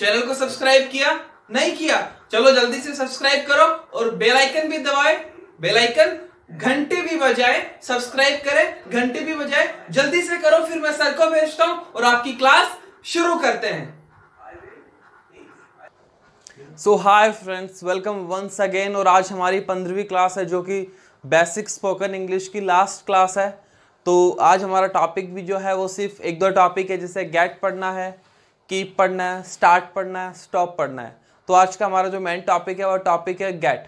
channel को subscribe किया नहीं किया चलो जल्दी से सब्सक्राइब करो और बेल आइकन भी दबाए बेल आइकन घंटे भी बजाए सब्सक्राइब करें घंटे भी बजाए जल्दी से करो फिर मैं सर को भेजता हूं और आपकी क्लास शुरू करते हैं so hi friends welcome once again और आज हमारी पंद्रहवीं क्लास है जो कि बेसिक स्पोकन इंग्लिश की लास्ट क्लास है तो आज हमारा टॉपिक भी जो है वो सिर्फ एक दो टॉपिक है जैसे गेट पढ़ना है की पढ़ना है स्टार्ट पढ़ना है स्टॉप पढ़ना है तो आज का हमारा जो मेन टॉपिक है वह टॉपिक है गेट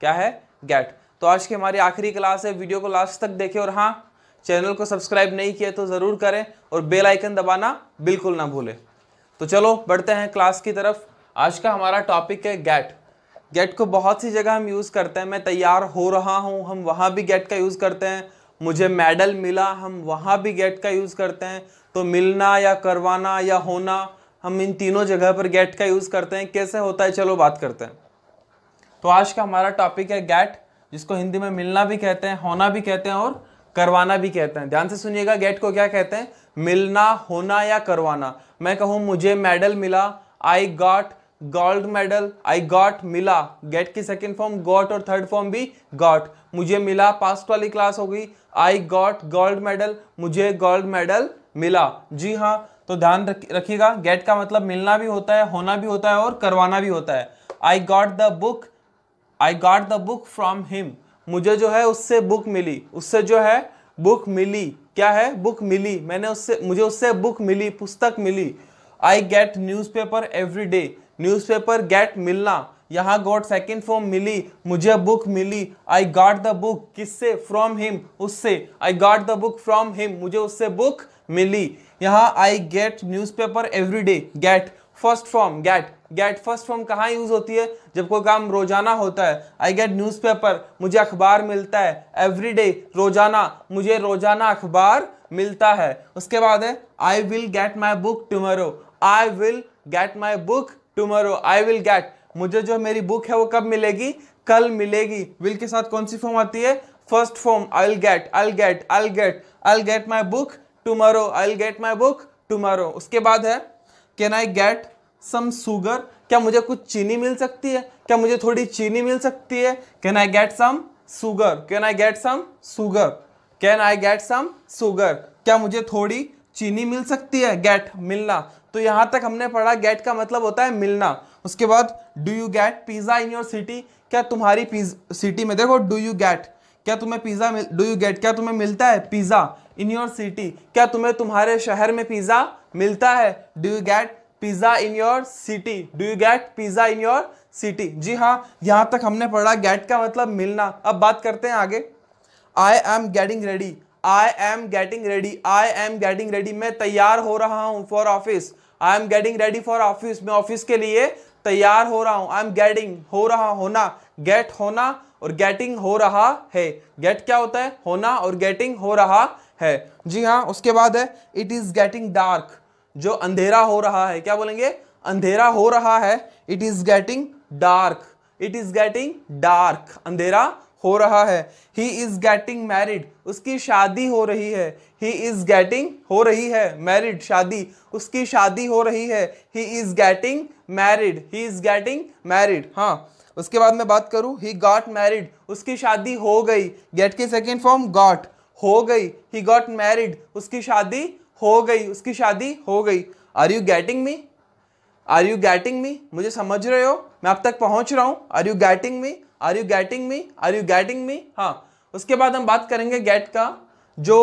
क्या है गेट तो आज की हमारी आखिरी क्लास है वीडियो को लास्ट तक देखें और हाँ चैनल को सब्सक्राइब नहीं किया तो ज़रूर करें और बेल आइकन दबाना बिल्कुल ना भूलें तो चलो बढ़ते हैं क्लास की तरफ आज का हमारा टॉपिक है गेट गेट को बहुत सी जगह हम यूज़ करते हैं मैं तैयार हो रहा हूँ हम वहाँ भी गेट का यूज़ करते हैं मुझे मेडल मिला हम वहाँ भी गेट का यूज़ करते हैं तो मिलना या करवाना या होना हम इन तीनों जगह पर गेट का यूज़ करते हैं कैसे होता है चलो बात करते हैं तो आज का हमारा टॉपिक है गेट जिसको हिंदी में मिलना भी कहते हैं होना भी कहते हैं और करवाना भी कहते हैं ध्यान से सुनिएगा गेट को क्या कहते हैं मिलना होना या करवाना मैं कहूँ मुझे मेडल मिला I got gold medal I got मिला गेट की सेकेंड फॉर्म गॉट और थर्ड फॉर्म भी गॉट मुझे मिला पास्ट वाली क्लास हो गई आई गॉट गोल्ड मेडल मुझे गोल्ड मेडल मिला जी हाँ तो ध्यान रखिएगा गेट का मतलब मिलना भी होता है होना भी होता है और करवाना भी होता है I got the book I got the book from him मुझे जो है उससे बुक मिली उससे जो है बुक मिली क्या है बुक मिली मैंने उससे मुझे उससे बुक मिली पुस्तक मिली I get newspaper every day newspaper get मिलना यहाँ गॉड सेकेंड फॉर्म मिली मुझे बुक मिली आई गॉट द बुक किससे फ्रॉम हिम उससे I got the book from him मुझे उससे बुक मिली यहाँ I get newspaper every day get first form get get first form कहाँ यूज़ होती है जब कोई काम रोज़ाना होता है आई गेट न्यूज़पेपर मुझे अखबार मिलता है एवरी डे रोज़ाना मुझे रोज़ाना अखबार मिलता है उसके बाद है I will get my book tomorrow I will get my book tomorrow I will get मुझे जो मेरी बुक है वो कब मिलेगी कल मिलेगी विल के साथ कौन सी फॉर्म आती है first form I will get I will get I will get I will get my book tomorrow I will get my book tomorrow उसके बाद है can I get some sugar क्या मुझे कुछ चीनी मिल सकती है क्या मुझे थोड़ी चीनी मिल सकती है can I get some sugar can I get some sugar can I get some sugar क्या मुझे थोड़ी चीनी मिल सकती है गेट मिलना तो यहाँ तक हमने पढ़ा गेट का मतलब होता है मिलना उसके बाद do you get pizza in your city क्या तुम्हारी सिटी में देखो डू यू गेट क्या तुम्हें पिज़्ज़ा डू यू गेट क्या तुम्हें मिलता है पिज़्ज़ा इन योर सिटी क्या तुम्हें तुम्हारे शहर में पिज़्ज़ा मिलता है do you get pizza in your city do you get pizza in your city जी हाँ यहाँ तक हमने पढ़ा गेट का मतलब मिलना अब बात करते हैं आगे I am getting ready I am getting ready I am getting ready मैं तैयार हो रहा हूँ for office I am getting ready for office मैं ऑफिस के लिए तैयार हो रहा हूँ आई एम गेटिंग हो रहा होना गेट होना और गेटिंग हो रहा है गेट क्या होता है होना और गेटिंग हो रहा है जी हाँ उसके बाद है इट इज़ गेटिंग डार्क जो अंधेरा हो रहा है क्या बोलेंगे अंधेरा हो रहा है it is getting dark it is getting dark अंधेरा हो रहा है ही इज़ गेटिंग मैरिड उसकी शादी हो रही है ही इज़ गेटिंग हो रही है मैरिड शादी उसकी शादी हो रही है he is getting married he is getting married हाँ उसके बाद मैं बात करूँ ही गॉट मैरिड उसकी शादी हो गई गेट की सेकेंड फॉर्म गॉट हो गई ही गॉट मैरिड उसकी शादी हो गई उसकी शादी हो गई are you getting me are you getting me मुझे समझ रहे हो मैं अब तक पहुंच रहा हूँ are you getting me are you getting me are you getting me हाँ उसके बाद हम बात करेंगे गेट का जो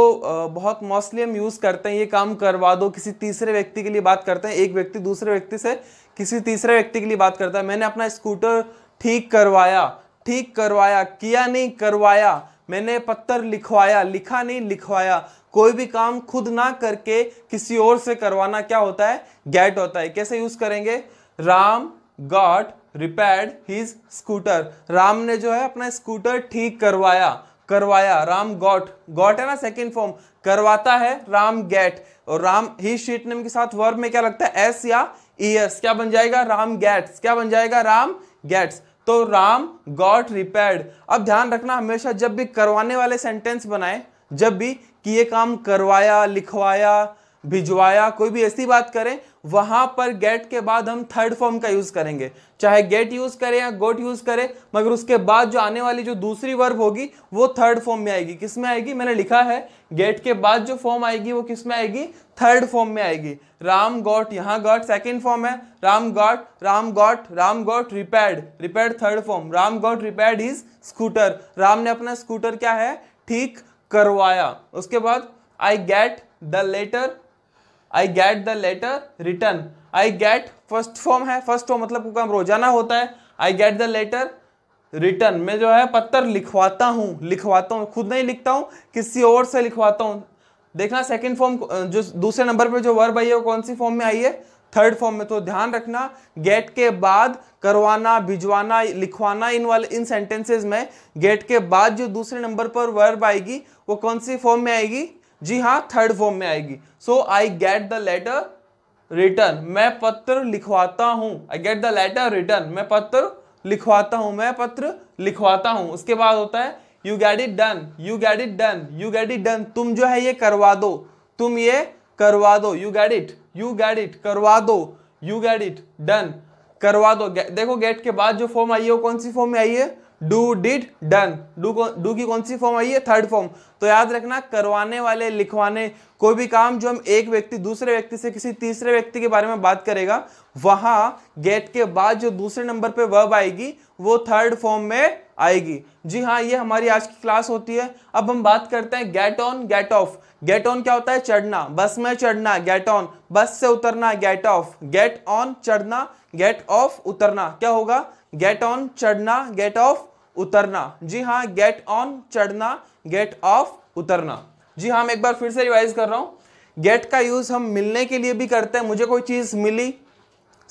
बहुत मोस्टली हम यूज़ करते हैं ये काम करवा दो किसी तीसरे व्यक्ति के लिए बात करते हैं एक व्यक्ति दूसरे व्यक्ति से किसी तीसरे व्यक्ति के लिए बात करता है मैंने अपना स्कूटर ठीक करवाया ठीक करवाया किया नहीं करवाया मैंने पत्थर लिखवाया लिखा नहीं लिखवाया कोई भी काम खुद ना करके किसी और से करवाना क्या होता है गैट होता है कैसे यूज करेंगे Ram got repaired his scooter Ram ने जो है अपना स्कूटर ठीक करवाया करवाया राम गॉट गॉट है ना सेकेंड फॉर्म करवाता है राम गेट और राम ही शीट नेम के साथ वर्ब में क्या लगता है एस या ईयर्स क्या बन जाएगा राम गेट्स क्या बन जाएगा राम गेट्स तो राम गॉट रिपेयर्ड अब ध्यान रखना हमेशा जब भी करवाने वाले सेंटेंस बनाए जब भी कि ये काम करवाया लिखवाया भिजवाया कोई भी ऐसी बात करें वहां पर गेट के बाद हम थर्ड फॉर्म का यूज करेंगे चाहे गेट यूज करें या गोट यूज करें मगर उसके बाद जो आने वाली जो दूसरी वर्ब होगी वो थर्ड फॉर्म में आएगी किस में आएगी मैंने लिखा है गेट के बाद जो फॉर्म आएगी वो किस में आएगी थर्ड फॉर्म में आएगी राम गॉट यहाँ गॉट सेकेंड फॉर्म है Ram got Ram got Ram got repair repair third form Ram got repair his scooter Ram ने अपना स्कूटर क्या है ठीक करवाया उसके बाद I get the letter I get the letter return I get first form है फर्स्ट फॉर्म मतलब काम रोजाना होता है I get the letter return मैं जो है पत्थर लिखवाता हूँ लिखवाता हूँ खुद नहीं लिखता हूँ किसी और से लिखवाता हूँ देखना सेकेंड फॉर्म जो दूसरे नंबर पर जो वर्ब आई है वो कौन सी फॉर्म में आई है थर्ड फॉर्म में तो ध्यान रखना गेट के बाद करवाना भिजवाना लिखवाना इन वाले इन सेंटेंसेज में गेट के बाद जो दूसरे नंबर पर वर्ब आएगी वो कौन सी फॉर्म में आएगी जी हाँ थर्ड फॉर्म में आएगी so I get the letter return मैं पत्र लिखवाता हूँ I get the letter return मैं पत्र लिखवाता हूँ मैं पत्र लिखवाता हूँ उसके बाद होता है you get it done you get it done you get it done तुम जो है ये करवा दो तुम ये करवा दो you get it you get it करवा दो यू गैट इट डन करवा दो देखो गेट के बाद जो फॉर्म आई है वो कौन सी फॉर्म में आई है do did done do do की कौन सी फॉर्म आई है थर्ड फॉर्म तो याद रखना करवाने वाले लिखवाने कोई भी काम जो हम एक व्यक्ति दूसरे व्यक्ति से किसी तीसरे व्यक्ति के बारे में बात करेगा वहां गेट के बाद जो दूसरे नंबर पे वर्ब आएगी वो थर्ड फॉर्म में आएगी जी हाँ ये हमारी आज की क्लास होती है अब हम बात करते हैं get on get off get on क्या होता है चढ़ना बस में चढ़ना गेट ऑन बस से उतरना गेट ऑफ गेट ऑन चढ़ना गेट ऑफ उतरना क्या होगा गेट ऑन चढ़ना गेट ऑफ उतरना जी हाँ गेट ऑन चढ़ना गेट ऑफ उतरना जी हाँ मैं एक बार फिर से रिवाइज कर रहा हूं गेट का यूज हम मिलने के लिए भी करते हैं मुझे कोई चीज मिली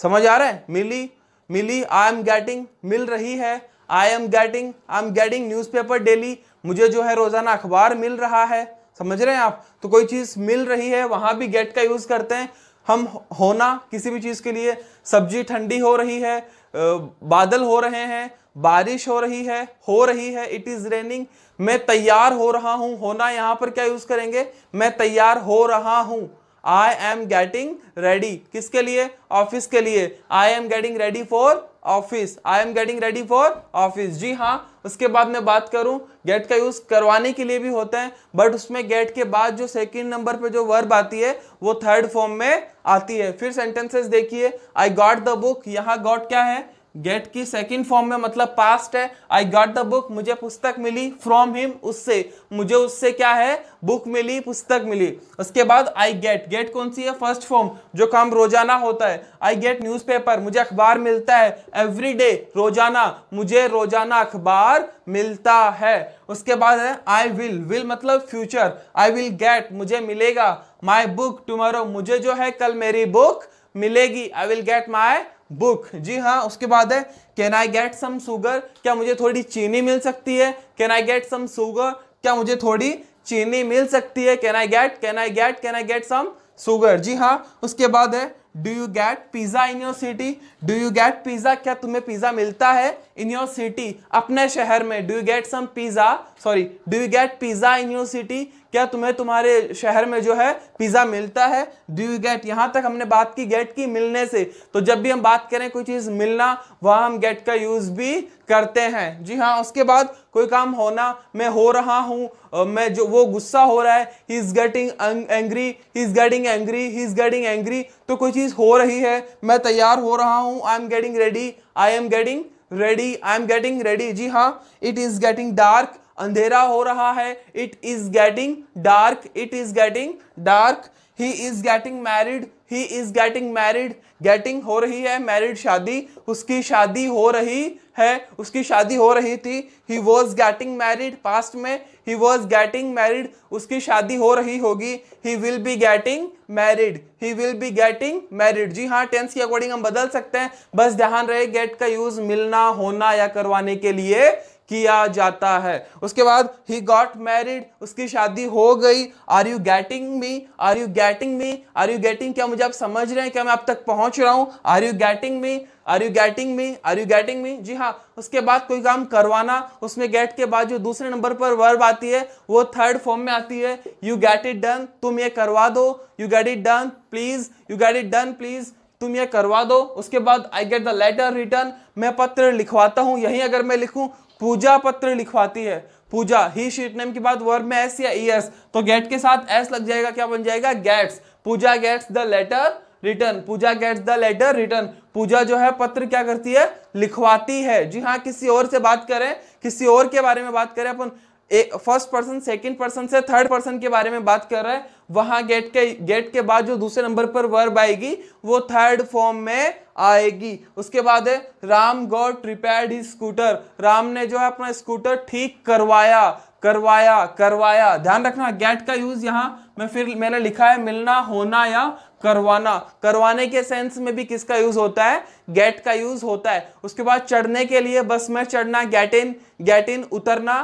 समझ आ रहा है मिली मिली आई एम गेटिंग मिल रही है I am getting I am getting paper daily मुझे जो है रोज़ाना अखबार मिल रहा है समझ रहे हैं आप तो कोई चीज़ मिल रही है वहां भी गेट का यूज़ करते हैं हम होना किसी भी चीज़ के लिए सब्जी ठंडी हो रही है बादल हो रहे हैं बारिश हो रही है हो रही है इट इज़ रेनिंग मैं तैयार हो रहा हूँ होना यहाँ पर क्या यूज़ करेंगे मैं तैयार हो रहा हूँ आई एम गेटिंग रेडी किसके लिए ऑफिस के लिए I am getting ready for office I am getting ready for office जी हाँ उसके बाद मैं बात करूं गेट का यूज़ करवाने के लिए भी होता है बट उसमें गेट के बाद जो सेकेंड नंबर पे जो वर्ब आती है वो थर्ड फॉर्म में आती है फिर सेंटेंसेस देखिए आई गॉट द बुक यहाँ गॉट क्या है गेट की सेकेंड फॉर्म में मतलब पास्ट है आई गॉट द बुक मुझे पुस्तक मिली फ्रॉम हिम उससे मुझे उससे क्या है बुक मिली पुस्तक मिली उसके बाद आई गेट गेट कौन सी है फर्स्ट फॉर्म जो काम रोजाना होता है आई गेट न्यूज़पेपर मुझे अखबार मिलता है एवरी डे रोजाना मुझे रोजाना अखबार मिलता है उसके बाद है आई विल विल मतलब फ्यूचर आई विल गेट मुझे मिलेगा माई बुक टूमोरो मुझे जो है कल मेरी बुक मिलेगी I will get my book जी हाँ उसके बाद है can I get some sugar क्या मुझे थोड़ी चीनी मिल सकती है can I get some sugar क्या मुझे थोड़ी चीनी मिल सकती है can I get can I get can I get some sugar जी हाँ उसके बाद है do you get pizza in your city do you get pizza क्या तुम्हें पिज्जा मिलता है इन योर सिटी अपने शहर में do you get some pizza sorry do you get pizza in your city क्या तुम्हें तुम्हारे शहर में जो है पिज्जा मिलता है डू यू गेट यहाँ तक हमने बात की गेट की मिलने से तो जब भी हम बात करें कोई चीज मिलना वहाँ हम गेट का यूज भी करते हैं जी हाँ उसके बाद कोई काम होना मैं हो रहा हूँ मैं जो वो गुस्सा हो रहा है he is getting angry he is getting angry he is getting angry तो कोई चीज़ हो रही है मैं तैयार हो रहा हूं I am getting ready I am getting ready I am getting ready जी हाँ इट इज़ गेटिंग डार्क अंधेरा हो रहा है it is getting dark it is getting dark he is getting married he is getting married getting हो रही है married शादी उसकी शादी हो रही है उसकी शादी हो रही थी he was getting married past में ही वॉज गेटिंग मैरिड उसकी शादी हो रही होगी he will be getting married he will be getting married जी हाँ टेंस के अकॉर्डिंग हम बदल सकते हैं बस ध्यान रहे गेट का यूज मिलना होना या करवाने के लिए किया जाता है उसके बाद ही गॉट मैरिड उसकी शादी हो गई are you getting me are you getting me are you getting क्या मुझे आप समझ रहे हैं क्या मैं आप तक पहुंच रहा हूं are you getting me are you getting me are you getting me जी हाँ उसके बाद कोई काम करवाना उसमें गेट के बाद जो दूसरे नंबर पर वर्ब आती है वो थर्ड फॉर्म में आती है यू गेट इट डन तुम ये करवा दो you get it done please you get it done please तुम ये करवा दो उसके बाद I get the letter return मैं पत्र लिखवाता हूँ यहीं अगर मैं लिखूँ पूजा पत्र लिखवाती है पूजा ही शीट नेम के बाद वर्ब में एस या एस तो गेट के साथ एस लग जाएगा क्या बन जाएगा gets Pooja gets the letter return Pooja gets the letter return Pooja जो है पत्र क्या करती है लिखवाती है जी हाँ किसी और से बात करें किसी और के बारे में बात करें अपन एक फर्स्ट पर्सन सेकंड पर्सन से थर्ड पर्सन के बारे में बात कर रहा है वहां गेट के गेट के बाद जो दूसरे नंबर पर वर्ब आएगी वो थर्ड फॉर्म में आएगी उसके बाद है Ram got repaired he scooter Ram ने जो है अपना स्कूटर ठीक करवाया करवाया करवाया ध्यान रखना गेट का यूज यहाँ मैं फिर मैंने लिखा है मिलना होना या करवाना करवाने के सेंस में भी किसका यूज होता है गेट का यूज होता है उसके बाद चढ़ने के लिए बस में चढ़ना गेट इन गेट इन उतरना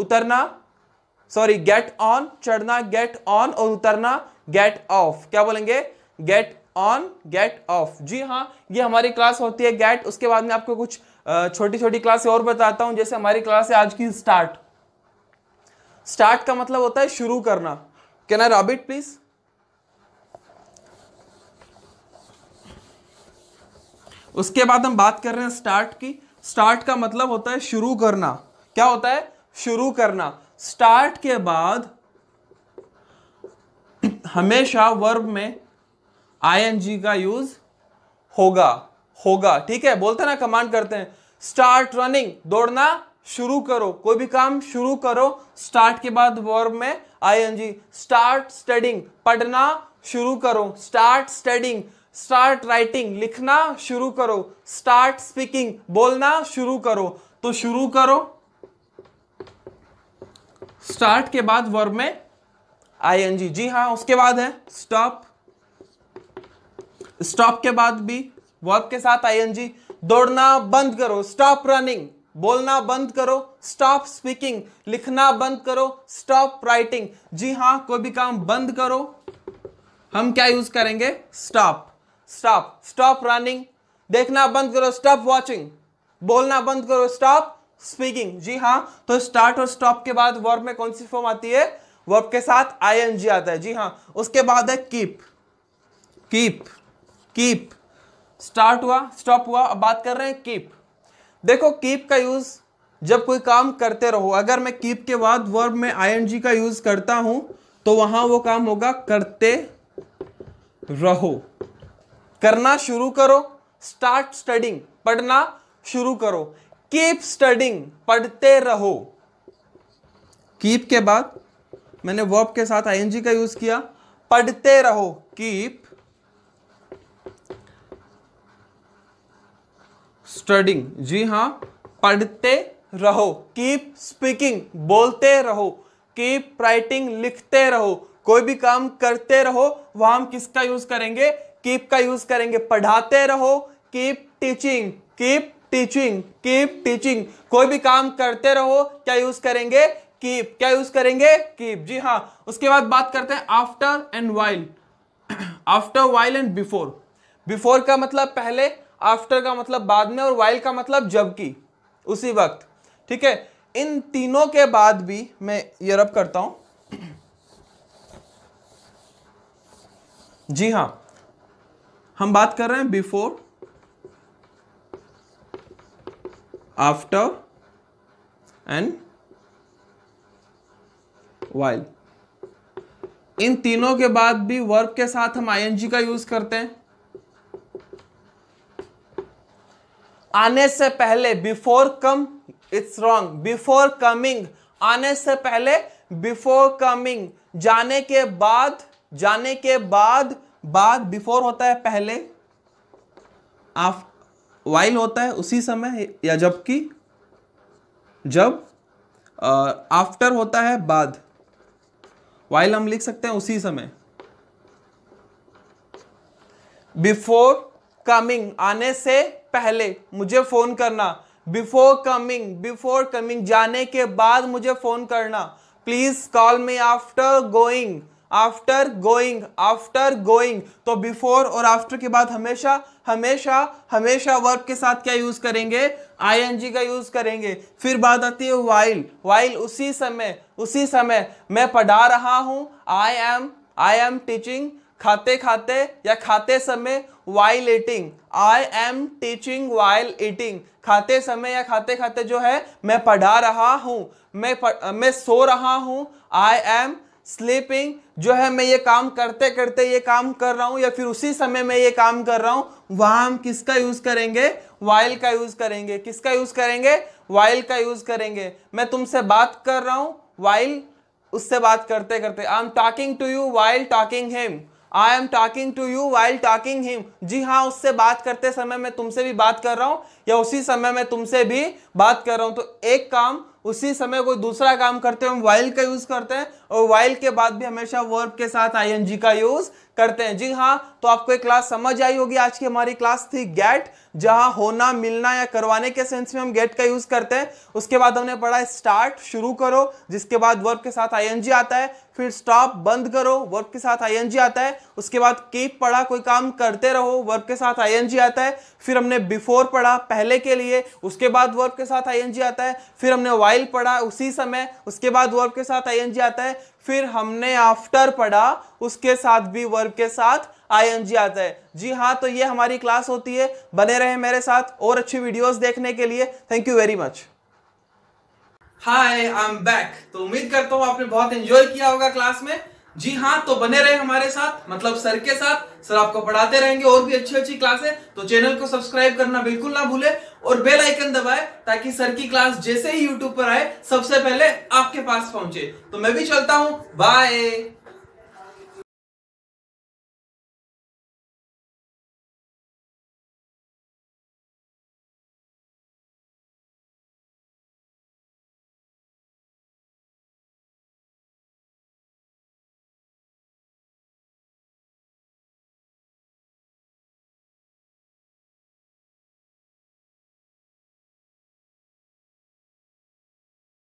उतरना सॉरी गेट ऑन चढ़ना गेट ऑन और उतरना गेट ऑफ क्या बोलेंगे गेट ऑन गेट ऑफ जी हाँ ये हमारी क्लास होती है गेट उसके बाद में आपको कुछ छोटी छोटी क्लास और बताता हूं जैसे हमारी क्लास है आज की स्टार्ट स्टार्ट का मतलब होता है शुरू करना कैन आई रॉबिट प्लीज उसके बाद हम बात कर रहे हैं स्टार्ट की स्टार्ट का मतलब होता है शुरू करना क्या होता है शुरू करना स्टार्ट के बाद हमेशा वर्ब में आई का यूज होगा होगा ठीक है बोलते ना कमांड करते हैं स्टार्ट रनिंग दौड़ना शुरू करो कोई भी काम शुरू करो स्टार्ट के बाद वर्ब में जी स्टार्ट स्टडिंग पढ़ना शुरू करो स्टार्ट स्टडिंग स्टार्ट राइटिंग लिखना शुरू करो स्टार्ट स्पीकिंग बोलना शुरू करो तो शुरू करो स्टार्ट के बाद वर्ब में आई एन जी हाँ उसके बाद है स्टॉप स्टॉप के बाद भी वर्ब के साथ आई एन जी दौड़ना बंद करो स्टॉप रनिंग बोलना बंद करो स्टॉप स्पीकिंग लिखना बंद करो स्टॉप राइटिंग जी हाँ कोई भी काम बंद करो हम क्या यूज करेंगे स्टॉप स्टॉप स्टॉप रनिंग देखना बंद करो स्टॉप वॉचिंग बोलना बंद करो स्टॉप स्पीकिंग जी हाँ तो स्टार्ट और स्टॉप के बाद वर्ब में कौन सी फॉर्म आती है वर्ब के साथ आईएनजी आता है जी हाँ उसके बाद है कीप कीप कीप स्टार्ट हुआ स्टॉप हुआ अब बात कर रहे हैं कीप देखो कीप का यूज जब कोई काम करते रहो अगर मैं कीप के बाद वर्ब में आईएनजी का यूज करता हूं तो वहां वो काम होगा करते रहो करना शुरू करो स्टार्ट स्टडिंग पढ़ना शुरू करो कीप स्टडिंग पढ़ते रहो कीप के बाद मैंने वर्ब के साथ आईएनजी का यूज किया पढ़ते रहो कीप स्टडिंग जी हां पढ़ते रहो कीप स्पीकिंग बोलते रहो कीप राइटिंग लिखते रहो कोई भी काम करते रहो वहां हम किसका यूज करेंगे कीप का यूज करेंगे पढ़ाते रहो keep teaching keep teaching keep teaching कोई भी काम करते रहो क्या यूज करेंगे कीप क्या यूज करेंगे कीप जी हाँ उसके बाद बात करते हैं after and while after while and before before का मतलब पहले आफ्टर का मतलब बाद में और वाइल का मतलब जबकि उसी वक्त ठीक है इन तीनों के बाद भी मैं ये रब करता हूं जी हाँ हम बात कर रहे हैं बिफोर after and while इन तीनों के बाद भी वर्ब के साथ हम आईएनजी का यूज करते हैं आने से पहले before come it's wrong before coming आने से पहले बिफोर कमिंग जाने के बाद जाने के बाद बाद बिफोर होता है पहले आफ्टर वाइल होता है उसी समय या जबकि जब आफ्टर होता है बाद वाइल हम लिख सकते हैं उसी समय बिफोर कमिंग आने से पहले मुझे फोन करना बिफोर कमिंग बिफोर कमिंग जाने के बाद मुझे फोन करना please call me after going after going after going तो बिफोर और आफ्टर के बाद हमेशा हमेशा हमेशा वर्ब के साथ क्या यूज करेंगे आईएनजी का यूज करेंगे फिर बात आती है वाइल वाइल उसी समय उसी समय मैं पढ़ा रहा हूं I am I am teaching खाते खाते या खाते समय while eating I am teaching while eating खाते समय या खाते खाते जो है मैं पढ़ा रहा हूँ मैं पढ़, मैं सो रहा हूँ आई एम स्लीपिंग जो है मैं ये काम करते करते ये काम कर रहा हूँ या फिर उसी समय मैं ये काम कर रहा हूँ वहां हम किसका यूज़ करेंगे वाइल का यूज़ करेंगे किसका यूज़ करेंगे वाइल का यूज़ करेंगे मैं तुमसे बात कर रहा हूँ वाइल उससे बात करते करते I am talking to you while talking him I am talking to you while talking him जी हाँ उससे बात करते समय मैं तुमसे भी बात कर रहा हूँ या उसी समय मैं तुमसे भी बात कर रहा हूँ तो एक काम उसी समय कोई दूसरा काम करते हैं हम वाइल का यूज करते हैं और वाइल के बाद भी हमेशा वर्ब के साथ आईएनजी का यूज करते हैं जी हाँ तो आपको एक क्लास समझ आई होगी आज की हमारी क्लास थी गेट जहां होना मिलना या करवाने के सेंस में हम गेट का यूज करते हैं उसके बाद हमने पढ़ा स्टार्ट शुरू करो जिसके बाद वर्ब के साथ आई आता है फिर स्टॉप बंद करो वर्क के साथ आईएनजी आता है उसके बाद कीप पढ़ा कोई काम करते रहो वर्क के साथ आईएनजी आता है फिर हमने बिफोर पढ़ा पहले के लिए उसके बाद वर्क के साथ आईएनजी आता है फिर हमने वाइल पढ़ा उसी समय उसके बाद वर्क के साथ आईएनजी आता है फिर हमने आफ्टर पढ़ा उसके साथ भी वर्क के साथ आईएनजी आता है जी हाँ तो ये हमारी क्लास होती है बने रहे मेरे साथ और अच्छी वीडियोज देखने के लिए thank you very much hi I am back तो उम्मीद करता हूँ आपने बहुत एंजॉय किया होगा क्लास में जी हाँ तो बने रहे हमारे साथ मतलब सर के साथ सर आपको पढ़ाते रहेंगे और भी अच्छी अच्छी है तो चैनल को सब्सक्राइब करना बिल्कुल ना भूले और बेल आइकन दबाए ताकि सर की क्लास जैसे ही यूट्यूब पर आए सबसे पहले आपके पास पहुंचे तो मैं भी चलता हूँ बाय